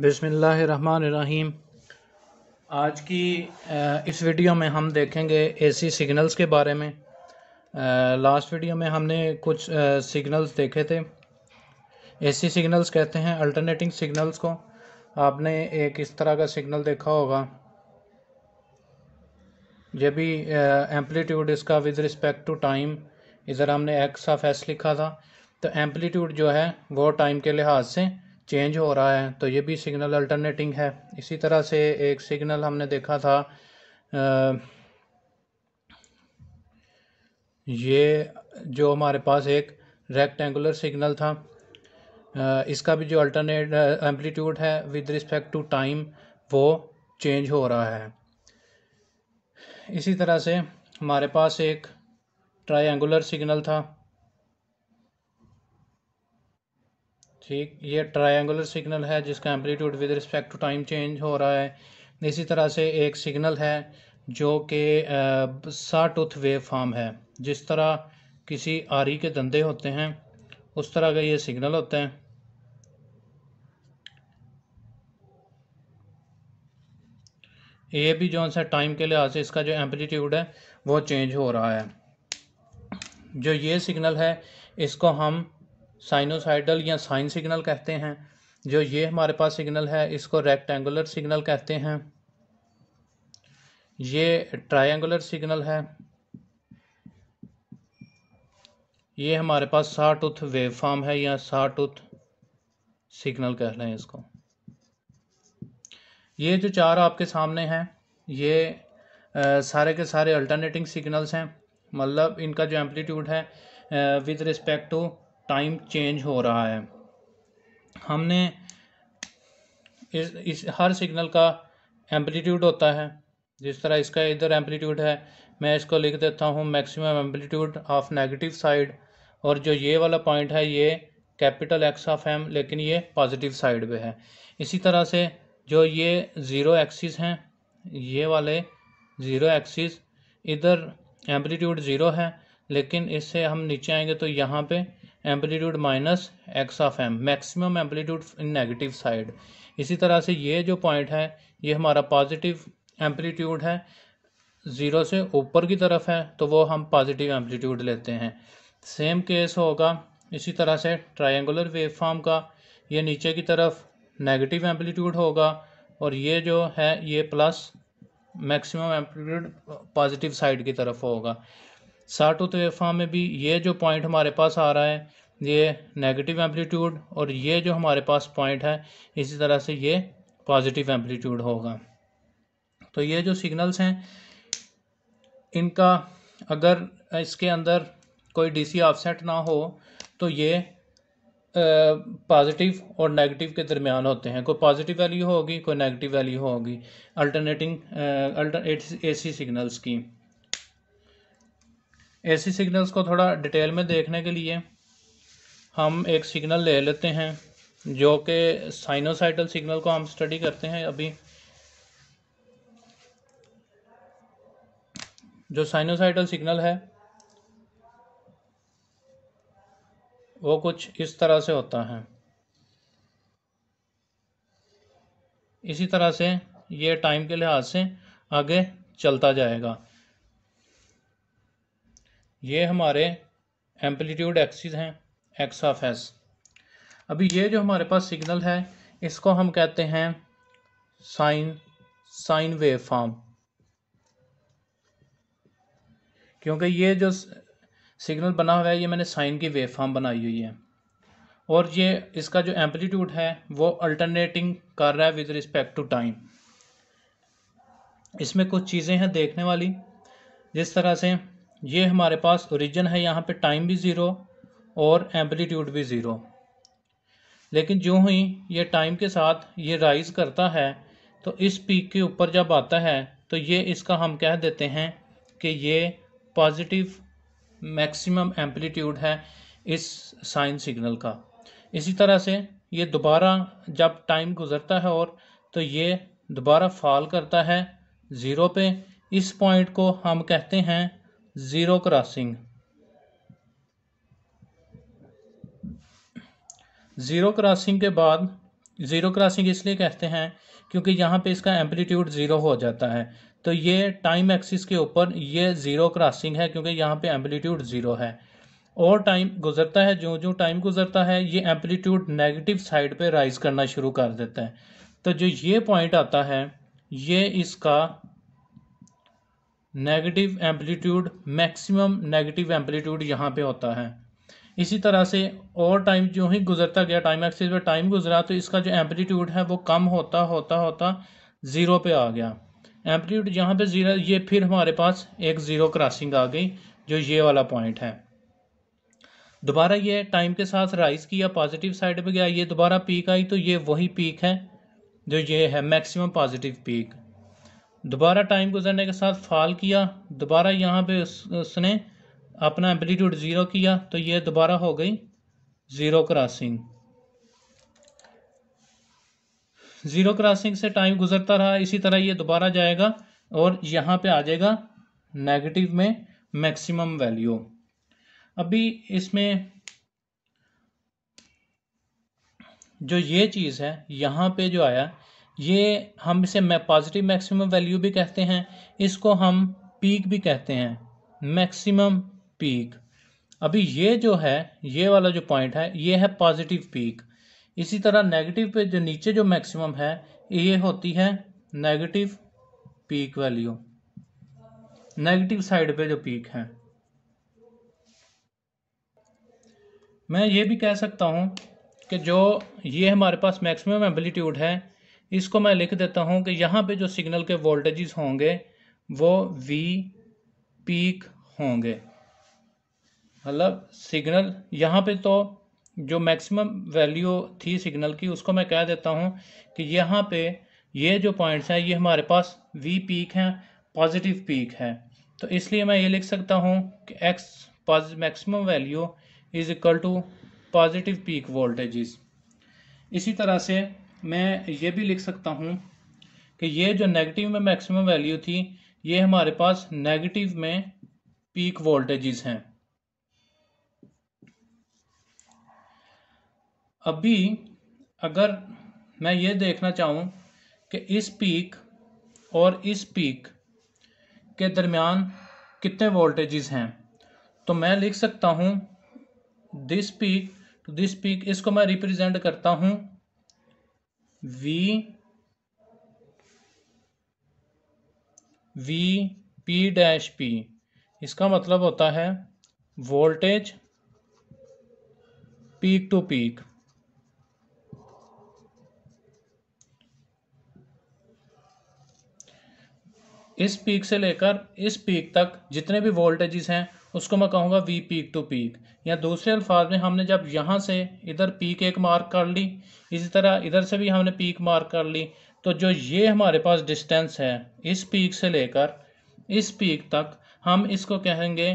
बिसमीम आज की इस वीडियो में हम देखेंगे एसी सिग्नल्स के बारे में लास्ट वीडियो में हमने कुछ सिग्नल्स देखे थे एसी सिग्नल्स कहते हैं अल्टरनेटिंग सिग्नल्स को आपने एक इस तरह का सिग्नल देखा होगा जब भी एम्पलीट्यूड इसका विद रिस्पेक्ट टू टाइम इधर हमने एक्स ऑफ एस लिखा था तो एम्पलीट्यूड जो है वो टाइम के लिहाज से चेंज हो रहा है तो ये भी सिग्नल अल्टरनेटिंग है इसी तरह से एक सिग्नल हमने देखा था ये जो हमारे पास एक रेक्टेंगुलर सिग्नल था इसका भी जो अल्टरनेट एम्पलीट्यूड है विद रिस्पेक्ट टू टाइम वो चेंज हो रहा है इसी तरह से हमारे पास एक ट्रायंगुलर सिग्नल था ठीक ये ट्रायंगुलर सिग्नल है जिसका amplitude with respect to time change हो रहा है इसी तरह से एक सिग्नल है जो कि साटूथ वेव फॉर्म है जिस तरह किसी आरी के धंधे होते हैं उस तरह का ये सिग्नल होते हैं ये भी जो सा टाइम के लिहाज से इसका जो एम्पलीट्यूड है वो चेंज हो रहा है जो ये सिग्नल है इसको हम साइनोसाइडल या साइन सिग्नल कहते हैं जो ये हमारे पास सिग्नल है इसको रेक्टेंगुलर सिग्नल कहते हैं ये ट्रायंगुलर सिग्नल है ये हमारे पास उथ वेव फॉर्म है या टूथ सिग्नल कह रहे हैं इसको ये जो चार आपके सामने हैं ये आ, सारे के सारे अल्टरनेटिंग सिग्नल्स हैं मतलब इनका जो एम्पलीट्यूड है with respect to time change हो रहा है हमने इस इस हर सिग्नल का एम्पलीट्यूड होता है जिस तरह इसका इधर एम्पलीट्यूड है मैं इसको लिख देता हूँ maximum amplitude of negative side और जो ये वाला पॉइंट है ये कैपिटल एक्स ऑफ एम लेकिन ये पॉजिटिव साइड पे है इसी तरह से जो ये ज़ीरो एक्सिस हैं ये वाले ज़ीरो एक्सिस इधर एम्पलीट्यूड ज़ीरो है लेकिन इससे हम नीचे आएंगे तो यहाँ पर amplitude minus x of m maximum amplitude in negative side इसी तरह से ये जो पॉइंट है ये हमारा पॉजिटिव एम्पलीट्यूड है ज़ीरो से ऊपर की तरफ है तो वो हम पॉजिटिव एम्पलीट्यूड लेते हैं सेम केस होगा इसी तरह से ट्रायंगुलर वेव फॉर्म का ये नीचे की तरफ नेगेटिव एम्पलीट्यूड होगा और ये जो है ये plus maximum amplitude positive side की तरफ होगा साटो तो तूफ़ान में भी ये जो पॉइंट हमारे पास आ रहा है ये नेगेटिव एम्पलीट्यूड और ये जो हमारे पास पॉइंट है इसी तरह से ये पॉजिटिव एम्पलीट्यूड होगा तो ये जो सिग्नल्स हैं इनका अगर इसके अंदर कोई डीसी ऑफसेट ना हो तो ये पॉजिटिव और नेगेटिव के दरमियान होते हैं कोई पॉजिटिव वैल्यू होगी कोई नेगेटिव वैल्यू होगी alternating alter A C signals की ऐसी सिग्नल्स को थोड़ा डिटेल में देखने के लिए हम एक सिग्नल ले लेते हैं जो कि साइनोसाइटल सिग्नल को हम स्टडी करते हैं अभी जो साइनोसाइटल सिग्नल है वो कुछ इस तरह से होता है इसी तरह से ये टाइम के लिहाज से आगे चलता जाएगा ये हमारे एम्पलीट्यूड एक्सिस हैं एक्स ऑफ एस अभी ये जो हमारे पास सिग्नल है इसको हम कहते हैं साइन साइन वेव फॉर्म क्योंकि ये जो सिग्नल बना हुआ है ये मैंने साइन की वेव फॉर्म बनाई हुई है और ये इसका जो एम्पलीट्यूड है वो अल्टरनेटिंग कर रहा है विद रिस्पेक्ट टू टाइम इसमें कुछ चीज़ें हैं देखने वाली जिस तरह से ये हमारे पास ओरिजिन है यहाँ पे टाइम भी ज़ीरो और एम्पलीट्यूड भी ज़ीरो लेकिन जो ही ये टाइम के साथ ये राइज़ करता है तो इस पीक के ऊपर जब आता है तो ये इसका हम कह देते हैं कि ये पॉजिटिव मैक्सिमम एम्पलीट्यूड है इस साइन सिग्नल का इसी तरह से ये दोबारा जब टाइम गुज़रता है और तो ये दोबारा फॉल करता है ज़ीरो पे इस पॉइंट को हम कहते हैं ज़ीरो क्रॉसिंग ज़ीरो क्रॉसिंग के बाद ज़ीरो क्रॉसिंग इसलिए कहते हैं क्योंकि यहाँ पे इसका एम्पलीट्यूड ज़ीरो हो जाता है तो ये टाइम एक्सिस के ऊपर ये ज़ीरो क्रॉसिंग है क्योंकि यहाँ पे एम्पलीट्यूड ज़ीरो है और टाइम गुजरता है जो जो टाइम गुजरता है ये एम्पलीट्यूड नेगेटिव साइड पे राइज करना शुरू कर देता है तो जो ये पॉइंट आता है ये इसका negative amplitude maximum negative amplitude यहाँ पे होता है इसी तरह से और टाइम जो ही गुजरता गया टाइम एक्सिस पे टाइम गुजरा तो इसका जो एम्पलीट्यूड है वो कम होता होता होता ज़ीरो पे आ गया एम्पलीट्यूड यहाँ पे ज़ीरो ये फिर हमारे पास एक ज़ीरो क्रॉसिंग आ गई जो ये वाला पॉइंट है दोबारा ये टाइम के साथ राइज किया पॉजिटिव साइड पर गया ये दोबारा पीक आई तो ये वही पीक है जो ये है मैक्सिमम पॉजिटिव पीक दोबारा टाइम गुजरने के साथ फाल किया दोबारा यहाँ पे उस, उसने अपना एम्पलीट्यूड ज़ीरो किया तो ये दोबारा हो गई ज़ीरो क्रॉसिंग ज़ीरो क्रॉसिंग से टाइम गुजरता रहा इसी तरह ये दोबारा जाएगा और यहाँ पे आ जाएगा नेगेटिव में मैक्सिमम वैल्यू अभी इसमें जो ये चीज़ है यहाँ पे जो आया ये हम इसे मैं पॉजिटिव मैक्सिमम वैल्यू भी कहते हैं इसको हम पीक भी कहते हैं मैक्सिमम पीक अभी ये जो है ये वाला जो पॉइंट है ये है पॉजिटिव पीक इसी तरह नेगेटिव पे जो नीचे जो मैक्सिमम है ये होती है negative peak value negative side पे जो पीक है मैं ये भी कह सकता हूँ कि जो ये हमारे पास मैक्सिमम एम्पलीट्यूड है इसको मैं लिख देता हूँ कि यहाँ पे जो सिग्नल के वोल्टेजेस होंगे वो वी पीक होंगे मतलब सिग्नल यहाँ पे तो जो मैक्सिमम वैल्यू थी सिग्नल की उसको मैं कह देता हूँ कि यहाँ पे ये जो पॉइंट्स हैं ये हमारे पास वी पीक हैं पॉजिटिव पीक है तो इसलिए मैं ये लिख सकता हूँ कि X maximum value is equal to positive peak voltages इसी तरह से मैं ये भी लिख सकता हूँ कि ये जो नेगेटिव में मैक्सिमम वैल्यू थी ये हमारे पास नेगेटिव में पीक वोल्टेजेस हैं अभी अगर मैं ये देखना चाहूँ कि इस पीक और इस पीक के दरमियान कितने वोल्टेजेस हैं तो मैं लिख सकता हूँ this peak to this peak इसको मैं रिप्रेजेंट करता हूँ v v p dash p इसका मतलब होता है वोल्टेज पीक टू पीक इस पीक से लेकर इस पीक तक जितने भी वोल्टेजेस हैं उसको मैं कहूँगा वी पीक टू पीक या दूसरे अल्फाज में हमने जब यहाँ से इधर पीक एक मार्क कर ली इसी तरह इधर से भी हमने पीक मार्क कर ली तो जो ये हमारे पास डिस्टेंस है इस पीक से लेकर इस पीक तक हम इसको कहेंगे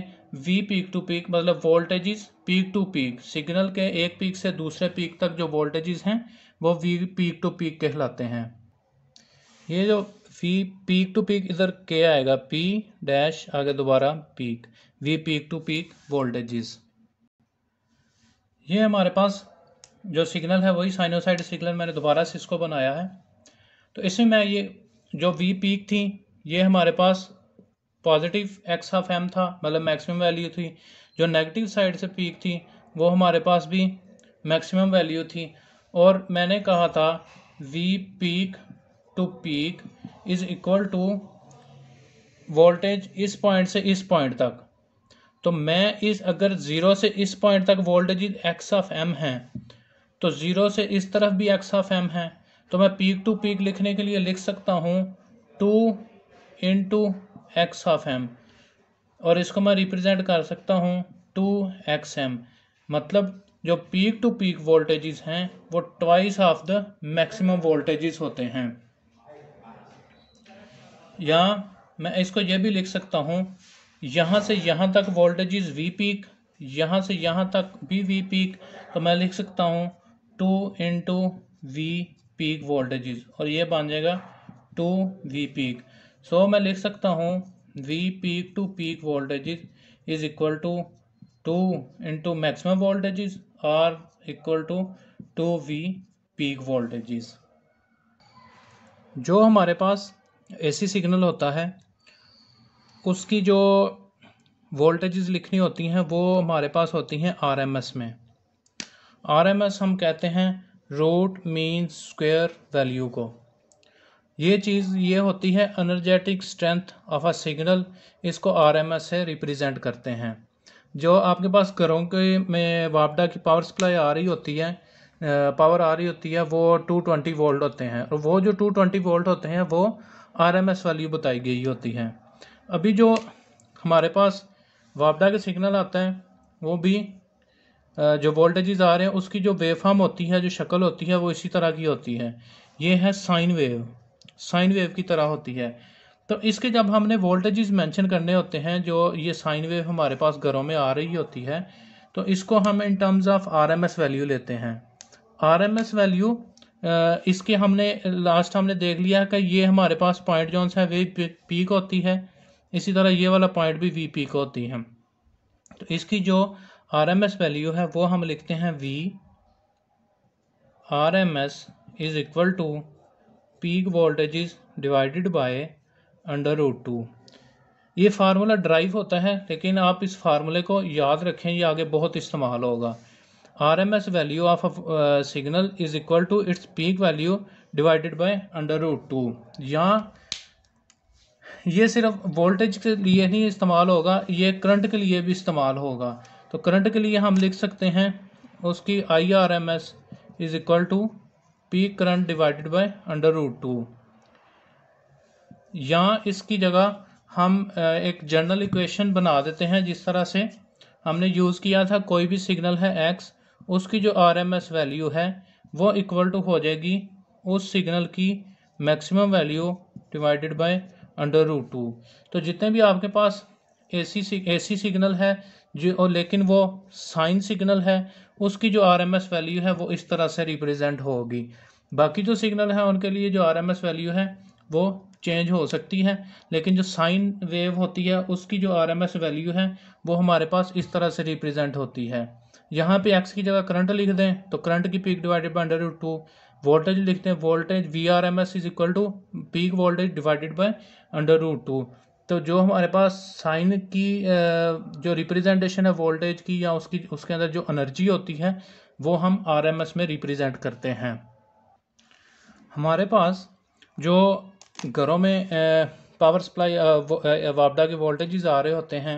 वी पीक टू पीक मतलब voltages peak to peak signal के एक पीक से दूसरे पीक तक जो वोल्टेजेस हैं वो वी पीक टू पीक कहलाते हैं ये जो वी पीक टू पीक इधर के आएगा पी डैश आगे दोबारा peak V peak to peak voltages ये हमारे पास जो सिग्नल है वही साइनोसाइड सिग्नल मैंने दोबारा से इसको बनाया है तो इसमें मैं ये जो वी पीक थी ये हमारे पास पॉजिटिव एक्स हाफ एम था मतलब मैक्सिमम वैल्यू थी जो नेगेटिव साइड से पीक थी वो हमारे पास भी मैक्सिमम वैल्यू थी और मैंने कहा था V peak to peak is equal to voltage इस पॉइंट से इस पॉइंट तक तो मैं इस अगर ज़ीरो से इस पॉइंट तक वोल्टेज एक्स ऑफ एम है तो ज़ीरो से इस तरफ भी एक्स ऑफ एम है तो मैं पीक टू पीक लिखने के लिए लिख सकता हूँ two into X of M और इसको मैं रिप्रेजेंट कर सकता हूँ टू एक्स एम मतलब जो पीक टू पीक वोल्टेजेस हैं वो twice of the maximum voltages होते हैं या मैं इसको यह भी लिख सकता हूँ यहाँ से यहाँ तक वोल्टेज इज़ वी पीक यहाँ से यहाँ तक भी वी पीक तो मैं लिख सकता हूँ two into V peak voltage और ये बन जाएगा टू वी पीक सो मैं लिख सकता हूँ V peak to peak voltage is equal to two into maximum voltage are equal to two V peak voltage जो हमारे पास एसी सिग्नल होता है उसकी जो वोल्टेजेस लिखनी होती हैं वो हमारे पास होती हैं आरएमएस में आरएमएस हम कहते हैं रूट मीन स्क्वायर वैल्यू को ये चीज़ ये होती है energetic strength of a signal इसको आरएमएस से रिप्रेजेंट करते हैं जो आपके पास घरों के में वापडा की पावर सप्लाई आ रही होती है पावर आ रही होती है वो 220 वोल्ट होते हैं और वो जो 220 वोल्ट होते हैं वो आर एम एस वैल्यू बताई गई होती है अभी जो हमारे पास वापडा के सिग्नल आते हैं वो भी जो वोल्टेजेस आ रहे हैं उसकी जो वेव फॉर्म होती है जो शक्ल होती है वो इसी तरह की होती है ये है साइन वेव साइन वेव की तरह होती है तो इसके जब हमने वोल्टेजेस मेंशन करने होते हैं जो ये साइन वेव हमारे पास घरों में आ रही होती है तो इसको हम in terms of R M S value लेते हैं आर एम एस वैल्यू इसके हमने लास्ट हमने देख लिया कि ये हमारे पास पॉइंट जो है वे पीक होती है इसी तरह ये वाला पॉइंट भी वी पीक होती है तो इसकी जो आर एम एस वैल्यू है वो हम लिखते हैं V R M S is equal to peak voltage is divided by under root two ये फार्मूला ड्राइव होता है लेकिन आप इस फार्मूले को याद रखें ये आगे बहुत इस्तेमाल होगा RMS value of a uh, signal is equal to its peak value divided by under root two यहाँ ये सिर्फ वोल्टेज के लिए नहीं इस्तेमाल होगा ये करंट के लिए भी इस्तेमाल होगा तो करंट के लिए हम लिख सकते हैं उसकी I R M S is equal to P current divided by under root two यहाँ इसकी जगह हम uh, एक जनरल इक्वेशन बना देते हैं जिस तरह से हमने यूज़ किया था कोई भी सिग्नल है एक्स उसकी जो आर एम एस वैल्यू है वो इक्वल टू हो जाएगी उस सिग्नल की maximum value divided by under root two तो जितने भी आपके पास ए सी ए सी सिग्नल है जो और लेकिन वो साइन सिग्नल है उसकी जो आर एम एस वैल्यू है वो इस तरह से रिप्रेजेंट होगी बाकी जो सिग्नल है उनके लिए जो आर एम एस वैल्यू है वो चेंज हो सकती है लेकिन जो साइन वेव होती है उसकी जो आर एम एस वैल्यू है वो हमारे पास इस तरह से रिप्रेजेंट होती है यहाँ पे एक्स की जगह करंट लिख दें तो करंट की peak divided by under root two voltage लिखते हैं voltage V R M S is equal to peak voltage divided by under root two तो जो हमारे पास साइन की जो रिप्रेजेंटेशन है वोल्टेज की या उसकी उसके अंदर जो एनर्जी होती है वो हम आर एम एस में रिप्रेजेंट करते हैं हमारे पास जो घरों में पावर सप्लाई वापडा के वोल्टेज़ आ रहे होते हैं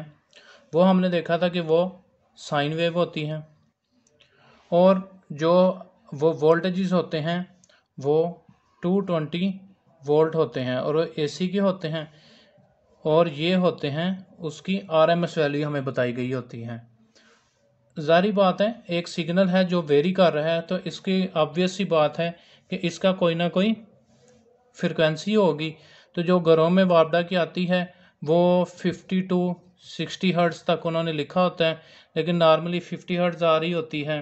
वो हमने देखा था कि वो साइन वेव होती हैं और जो वो वोल्टेजेस होते हैं वो 220 वोल्ट होते हैं और वो एसी के होते हैं और ये होते हैं उसकी आरएमएस वैल्यू हमें बताई गई होती है जारी बात है एक सिग्नल है जो वेरी कर रहा है तो इसकी ऑब्वियस सी बात है कि इसका कोई ना कोई फ्रिक्वेंसी होगी तो जो घरों में वापडा की आती है वो फिफ्टी टू सिक्सटी हर्ट्स तक उन्होंने लिखा होता है लेकिन नॉर्मली फिफ्टी हर्ट्स आ रही होती है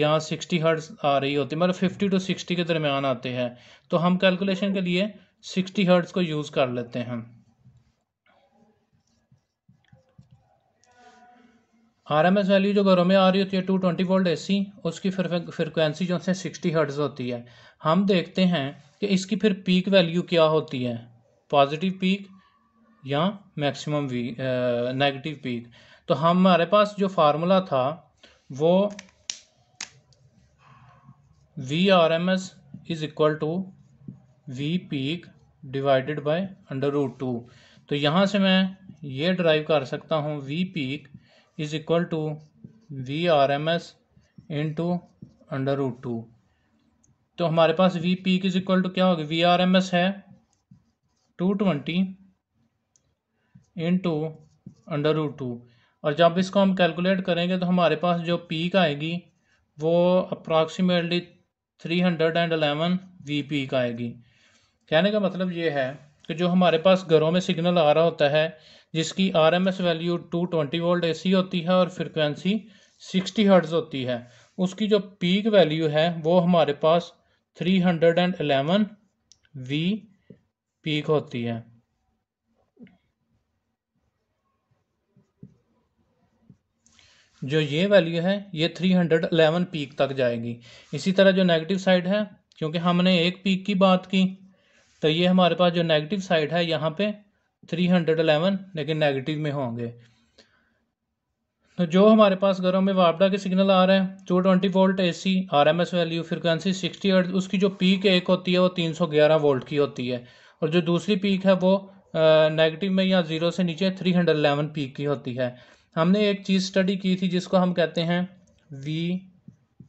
यहाँ सिक्सटी हर्ट्स आ रही होती है मतलब फिफ्टी टू सिक्सटी के दरमियान आते हैं तो हम कैलकुलेशन के लिए सिक्सटी हर्ट्स को यूज़ कर लेते हैं आर एम एस वैल्यू जो घरों में आ रही होती है two twenty volt A C उसकी फ्रिक्वेंसी जो है सिक्सटी हर्ट्स होती है हम देखते हैं कि इसकी फिर पीक वैल्यू क्या होती है पॉजिटिव पीक या मैक्सिमम वी नेगेटिव पीक तो हमारे पास जो फार्मूला था वो V R M S is equal to V peak divided by under root two तो यहाँ से मैं ये ड्राइव कर सकता हूँ V peak is equal to V R M S into under root two तो हमारे पास V peak is equal to क्या होगा वी आर एम एस है two twenty into under root two और जब इसको हम कैलकुलेट करेंगे तो हमारे पास जो पीक आएगी वो approximately three hundred and eleven V peak आएगी कहने का मतलब ये है कि जो हमारे पास घरों में सिग्नल आ रहा होता है जिसकी R M S value two twenty volt A C होती है और फ्रिक्वेंसी सिक्सटी हर्ट्ज़ होती है उसकी जो पीक वैल्यू है वो हमारे पास three hundred and eleven V peak होती है जो ये वैल्यू है ये 311 पीक तक जाएगी इसी तरह जो नेगेटिव साइड है क्योंकि हमने एक पीक की बात की तो ये हमारे पास जो नेगेटिव साइड है यहाँ पे 311 लेकिन नेगेटिव में होंगे तो जो हमारे पास घरों में वापडा के सिग्नल आ रहे हैं two twenty volt A C R M S value frequency sixty hertz उसकी जो पीक एक होती है वो तीन सौ ग्यारह वोल्ट की होती है और जो दूसरी पीक है वो नेगेटिव में या ज़ीरो से नीचे थ्री हंड्रेड एलेवन पीक की होती है हमने एक चीज़ स्टडी की थी जिसको हम कहते हैं V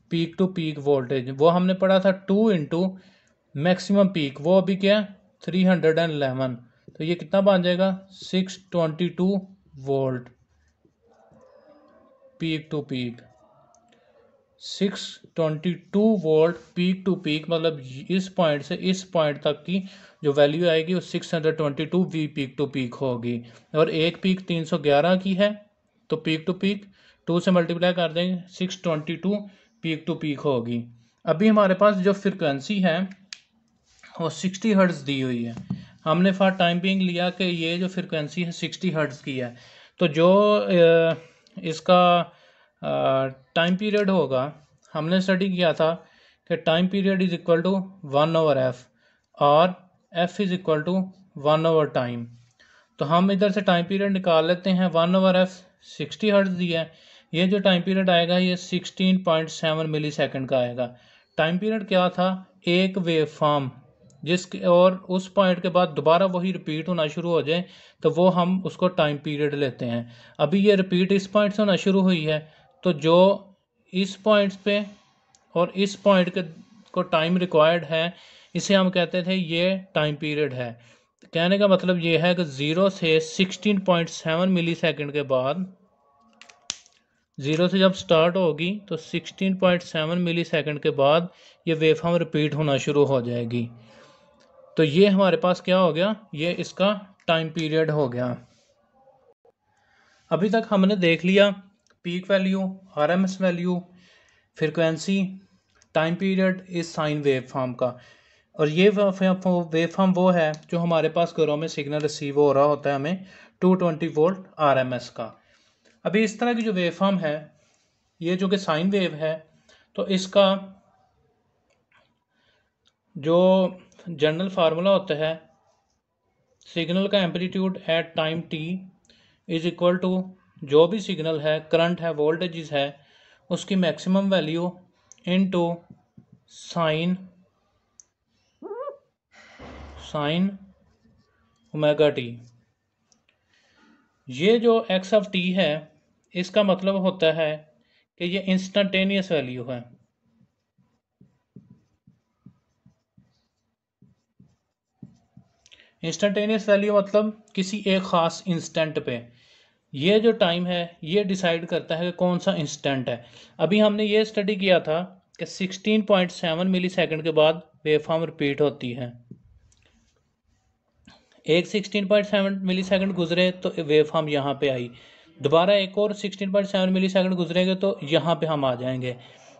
peak to peak voltage वो हमने पढ़ा था टू इंटू मैक्सिमम पीक वो अभी क्या है थ्री हंड्रेड एंड एलेवन तो ये कितना बन जाएगा six twenty two volt peak to peak six twenty two volt peak to peak मतलब इस पॉइंट से इस पॉइंट तक की जो वैल्यू आएगी वो six hundred twenty two V peak to peak होगी और एक पीक तीन सौ ग्यारह की है तो पीक टू पीक टू से मल्टीप्लाई कर देंगे six twenty two peak to peak होगी अभी हमारे पास जो फ्रिक्वेंसी है वो सिक्सटी हर्ट्स दी हुई है हमने फॉर टाइम बिंग लिया कि ये जो फ्रिक्वेंसी है सिक्सटी हर्ट्स की है तो जो इसका टाइम पीरियड होगा हमने स्टडी किया था कि time period is equal to one over F और F is equal to one over time तो हम इधर से टाइम पीरियड निकाल लेते हैं one over F sixty hertz दिया है ये जो टाइम पीरियड आएगा ये sixteen point seven millisecond का आएगा टाइम पीरियड क्या था एक वेव फॉर्म जिसके और उस पॉइंट के बाद दोबारा वही रिपीट होना शुरू हो जाए तो वो हम उसको टाइम पीरियड लेते हैं अभी ये रिपीट इस पॉइंट से होना शुरू हुई है तो जो इस पॉइंट पे और इस पॉइंट के को टाइम रिक्वायर्ड है इसे हम कहते थे ये टाइम पीरियड है कहने का मतलब ये है कि ज़ीरो से 16.7 मिली सेकेंड के बाद ज़ीरो से जब स्टार्ट होगी तो 16.7 मिली सेकेंड के बाद ये वेवफॉर्म रिपीट होना शुरू हो जाएगी तो ये हमारे पास क्या हो गया ये इसका टाइम पीरियड हो गया अभी तक हमने देख लिया peak value RMS value frequency time period इस साइन वेव फॉर्म का और ये वेव फॉर्म वो है जो हमारे पास घरों में सिग्नल रिसीव हो रहा होता है हमें 220 वोल्ट एस का अभी इस तरह की जो वेव फॉर्म है ये जो कि साइन वेव है तो इसका जो जनरल फार्मूला होता है सिग्नल का amplitude at time T is equal to जो भी सिग्नल है करंट है वोल्टेज है उसकी maximum value into sine sine omega T ये जो एक्स ऑफ टी है इसका मतलब होता है कि ये इंस्टेंटेनियस वैल्यू है इंस्टेंटेनियस वैल्यू मतलब किसी एक ख़ास इंस्टेंट पे ये जो टाइम है ये डिसाइड करता है कि कौन सा इंस्टेंट है अभी हमने ये स्टडी किया था कि 16.7 मिलीसेकंड के बाद वेव रिपीट होती है एक 16.7 सेकेंड गुजरे तो वेव फॉर्म यहाँ पर आई दोबारा एक और 16.7 सेकेंड गुजरेंगे तो यहाँ पे हम आ जाएंगे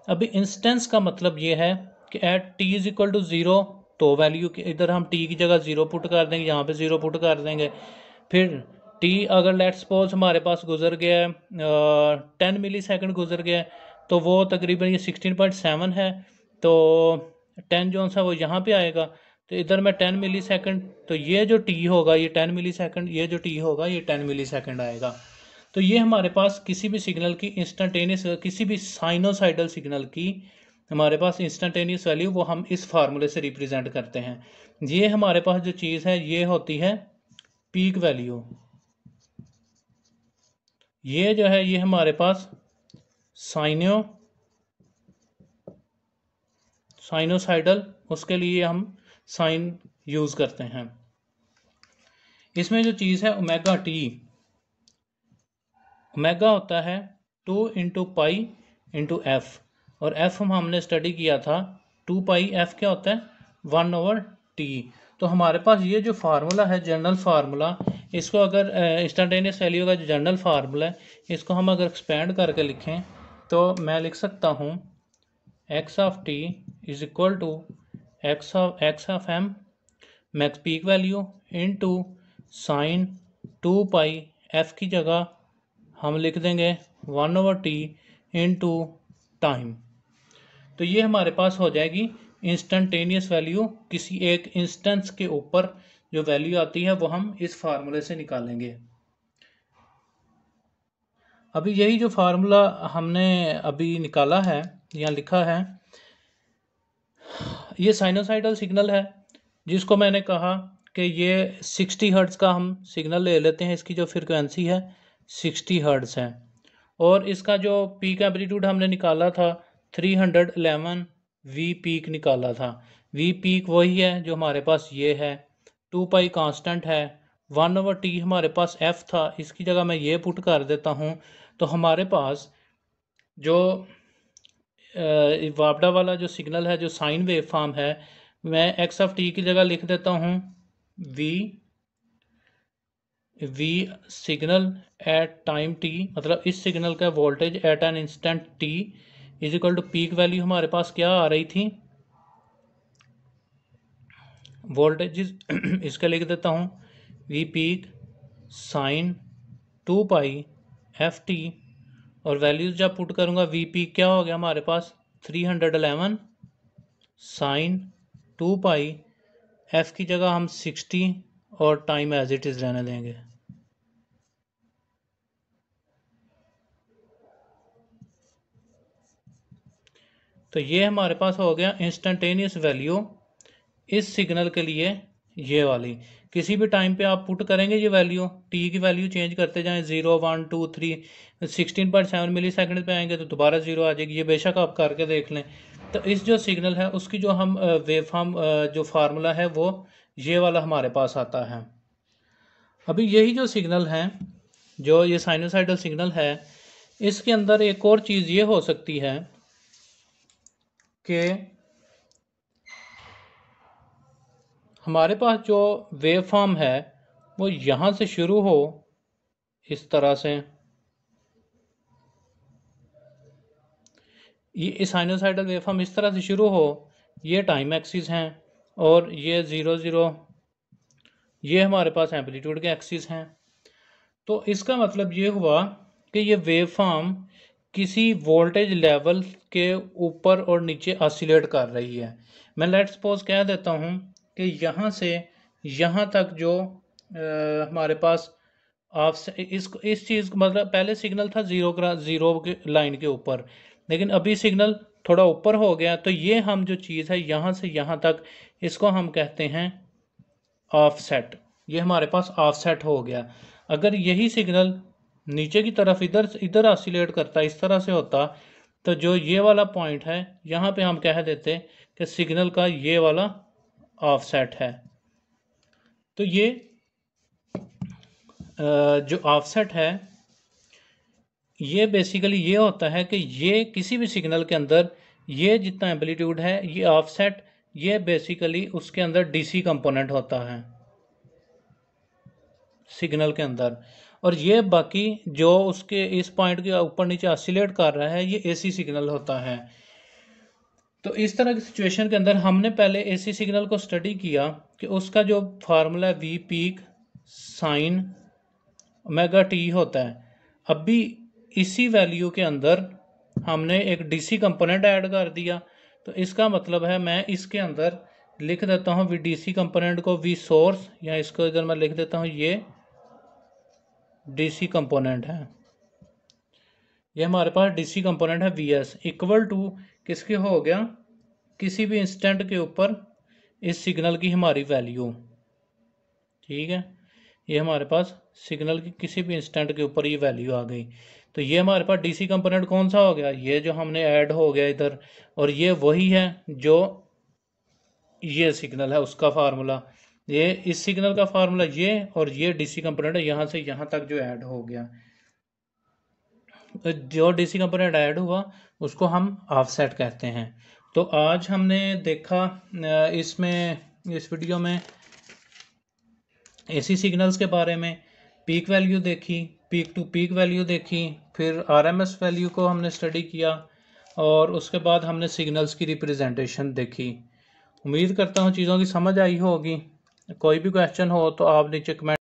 अभी इंस्टेंस का मतलब ये है कि at T is equal to zero तो वैल्यू इधर हम टी की जगह ज़ीरो पुट कर देंगे यहाँ पे ज़ीरो पुट कर देंगे फिर टी अगर लेट सपोज हमारे पास गुजर गया टेन मिली सेकेंड गुजर गया तो वो तकरीबन ये सिक्सटीन पॉइंट सेवन है तो टेन जो सा वो यहाँ पे आएगा तो इधर मैं टेन मिली सेकेंड तो ये जो टी होगा ये टेन मिली सेकेंड ये जो टी होगा ये टेन मिली सेकेंड आएगा तो ये हमारे पास किसी भी सिग्नल की इंस्टेंटेनियस किसी भी साइनोसाइडल सिग्नल की हमारे पास इंस्टेंटेनियस वैल्यू वो हम इस फार्मूले से रिप्रेजेंट करते हैं ये हमारे पास जो चीज़ है ये होती है पीक वैल्यू ये जो है ये हमारे पास साइनो साइनोसाइडल उसके लिए हम साइन यूज करते हैं इसमें जो चीज़ है ओमेगा टी ओमेगा होता है two into pi into F और एफ हम हमने स्टडी किया था टू पाई एफ क्या होता है वन ओवर टी तो हमारे पास ये जो फार्मूला है जनरल फार्मूला इसको अगर इंस्टेंटेनियस वैल्यू का जो जनरल फार्मूला है इसको हम अगर एक्सपेंड करके लिखें तो मैं लिख सकता हूँ X of T is equal to X of X of M max peak value into sine two pi F की जगह हम लिख देंगे one over T into time तो ये हमारे पास हो जाएगी इंस्टेंटेनियस वैल्यू किसी एक इंस्टेंस के ऊपर जो वैल्यू आती है वो हम इस फार्मूले से निकालेंगे अभी यही जो फार्मूला हमने अभी निकाला है या लिखा है ये साइनोसाइडल सिग्नल है जिसको मैंने कहा कि ये 60 हर्ट्ज़ का हम सिग्नल ले लेते हैं इसकी जो फ्रिक्वेंसी है 60 हर्ट्ज़ है और इसका जो पीक एम्पलीट्यूड हमने निकाला था 311 वी पीक निकाला था वी पीक वही है जो हमारे पास ये है टू पाई कांस्टेंट है वन ओवर टी हमारे पास एफ था इसकी जगह मैं ये पुट कर देता हूँ तो हमारे पास जो वापडा वाला जो सिग्नल है जो साइन वेव फॉर्म है मैं एक्स ऑफ टी की जगह लिख देता हूँ V V signal at time T मतलब इस सिग्नल का voltage at an instant T is equal to peak value हमारे पास क्या आ रही थी वोल्टेज इसका लिख देता हूँ V peak sine two pi F T और वैल्यूज जब पुट करूंगा वी पी क्या हो गया हमारे पास three hundred eleven sine two pi F की जगह हम सिक्सटी और टाइम एज इट इज़ रहने देंगे तो ये हमारे पास हो गया इंस्टेंटेनियस वैल्यू इस सिग्नल के लिए ये वाली किसी भी टाइम पे आप पुट करेंगे ये वैल्यू टी की वैल्यू चेंज करते जाएं zero one two three sixteen point seven millisecond पर आएंगे तो दोबारा जीरो आ जाएगी ये बेशक आप करके देख लें तो इस जो सिग्नल है उसकी जो हम वेव फॉर्म जो फार्मूला है वो ये वाला हमारे पास आता है अभी यही जो सिग्नल है जो ये साइनोसाइडल सिग्नल है इसके अंदर एक और चीज़ ये हो सकती है कि हमारे पास जो वेव फॉर्म है वो यहाँ से शुरू हो इस तरह से ये इस साइनोसाइडल वेव फॉर्म इस तरह से शुरू हो ये टाइम एक्सिस हैं और ये ज़ीरो ज़ीरो ये हमारे पास एम्पलीट्यूड के एक्सिस हैं तो इसका मतलब ये हुआ कि ये वेव फॉर्म किसी वोल्टेज लेवल के ऊपर और नीचे ऑसिलेट कर रही है मैं लेट सपोज कह देता हूँ कि यहाँ से यहाँ तक जो आ, हमारे पास आप इस इस चीज़ मतलब पहले सिग्नल था ज़ीरो ग्रा ज़ीरो लाइन के ऊपर लेकिन अभी सिग्नल थोड़ा ऊपर हो गया तो ये हम जो चीज़ है यहाँ से यहाँ तक इसको हम कहते हैं ऑफसेट ये हमारे पास ऑफसेट हो गया अगर यही सिग्नल नीचे की तरफ इधर इधर ऑसिलेट करता इस तरह से होता तो जो ये वाला पॉइंट है यहाँ पे हम कह देते कि सिग्नल का ये वाला ऑफसेट है तो ये जो ऑफसेट है ये बेसिकली ये होता है कि ये किसी भी सिग्नल के अंदर ये जितना एम्पलीट्यूड है ये ऑफसेट ये बेसिकली उसके अंदर डीसी कंपोनेंट होता है सिग्नल के अंदर और ये बाकी जो उसके इस पॉइंट के ऊपर नीचे ऑसिलेट कर रहा है ये एसी सिग्नल होता है तो इस तरह की सिचुएशन के अंदर हमने पहले एसी सिग्नल को स्टडी किया कि उसका जो फार्मूला है V peak sine omega T होता है अब भी इसी वैल्यू के अंदर हमने एक डीसी कंपोनेंट ऐड कर दिया तो इसका मतलब है मैं इसके अंदर लिख देता हूँ वी डीसी कंपोनेंट को वी सोर्स या इसको इधर मैं लिख देता हूँ ये डीसी कंपोनेंट है ये हमारे पास डीसी कंपोनेंट है वी एस इक्वल टू किसके हो गया किसी भी इंस्टेंट के ऊपर इस सिग्नल की हमारी वैल्यू ठीक है ये हमारे पास सिग्नल की किसी भी इंस्टेंट के ऊपर ये वैल्यू आ गई तो ये हमारे पास डीसी कंपोनेंट कौन सा हो गया ये जो हमने ऐड हो गया इधर और ये वही है जो ये सिग्नल है उसका फार्मूला ये इस सिग्नल का फार्मूला ये और ये डीसी कंपोनेंट यहाँ से यहाँ तक जो ऐड हो गया जो डीसी कंपोनेंट ऐड हुआ उसको हम ऑफसेट कहते हैं तो आज हमने देखा इसमें इस वीडियो में एसी सिग्नल्स के बारे में पीक वैल्यू देखी पीक टू पीक वैल्यू देखी फिर आरएमएस वैल्यू को हमने स्टडी किया और उसके बाद हमने सिग्नल्स की रिप्रेजेंटेशन देखी उम्मीद करता हूँ चीज़ों की समझ आई होगी कोई भी क्वेश्चन हो तो आप नीचे कमेंट